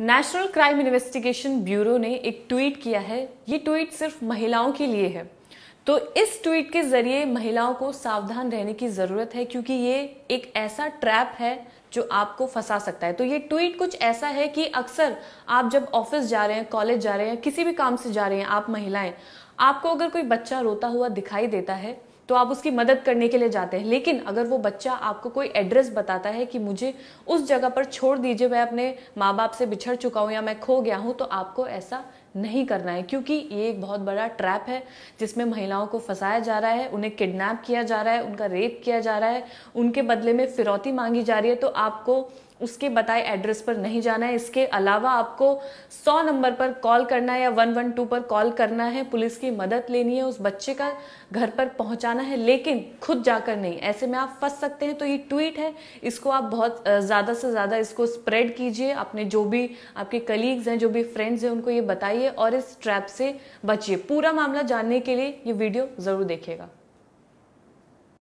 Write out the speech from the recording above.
national crime investigation bureau ने एक tweet किया है ये ट्वीट सिर्फ महिलाओं के लिए है तो इस ट्वीट के जरिए महिलाओं को सावधान रहने की ज़रूरत है क्योंकि ये एक ऐसा ट्रैप है जो आपको फंसा सकता है तो ये ट्वीट कुछ ऐसा है कि अक्सर आप जब ऑफिस जा रहे हैं कॉलेज जा रहे हैं किसी भी काम से जा रहे हैं आप महिलाएं आपको अगर कोई बच्चा रोता हुआ दिखाई देता है तो आप उसकी मदद करने के लिए जाते हैं लेकिन अगर वो बच्चा आपको कोई एड्रेस बताता है कि मुझे उस जगह पर छोड़ दीजिए मैं अपने माँ बाप से बिछड़ चुका हूँ या मैं खो गया हूँ तो आपको ऐसा नहीं करना है क्योंकि ये एक बहुत बड़ा ट्रैप है जिसमें महिलाओं को फंसाया जा रहा है उन्हें किडनैप किया जा रहा है उनका रेप किया जा रहा है उनके बदले में फिरौती मांगी जा रही है तो आपको उसके बताए एड्रेस पर नहीं जाना है इसके अलावा आपको 100 नंबर पर कॉल करना है या 112 पर कॉल करना है पुलिस की मदद लेनी है उस बच्चे का घर पर पहुंचाना है लेकिन खुद जाकर नहीं ऐसे में आप फंस सकते हैं तो ये ट्वीट है इसको आप बहुत ज़्यादा से ज़्यादा इसको स्प्रेड कीजिए अपने जो भी आपके कलीग्स हैं जो भी फ्रेंड्स हैं उनको ये बताइए और इस ट्रैप से बचिए पूरा मामला जानने के लिए ये वीडियो ज़रूर देखिएगा